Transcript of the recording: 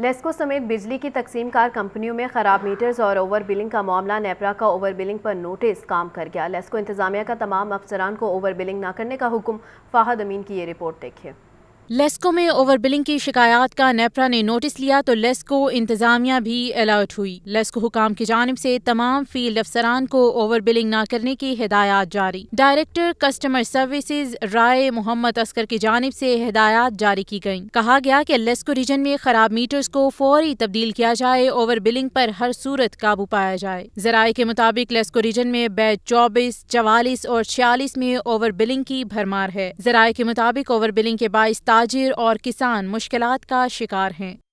लेस्को समेत बिजली की कार कंपनियों में खराब मीटर्स और ओवर बिलिंग का मामला नेपरा का ओवर बिलिंग पर नोटिस काम कर गया लेस्को इंतजामिया का तमाम अफसरान को ओवर बिलिंग ना करने का हुक्म फाहद अमीन की ये रिपोर्ट देखिए लेस्को में ओवर बिलिंग की शिकायत का नेप्रा ने नोटिस लिया तो लेस्को इंतजामिया भी अलर्ट हुई लेस्को हुकाम की जानब से तमाम फील्ड अफसरान को ओवर बिलिंग न करने की हिदायत जारी director customer services Rai Mohammad Askar की जानब से हिदायत जारी की गई कहा गया कि लेस्को रीजन में खराब मीटर्स को फौरी तब्दील किया जाए ओवर बिलिंग पर हर सूरत काबू पाया जाए जराये के मुताबिक लेस्को रीजन में बैच चौबीस चवालीस और छियालीस में ओवर बिलिंग की भरमार है जराये के मुताबिक ओवर बिलिंग के बाईस ताजिर और किसान मुश्किल का शिकार हैं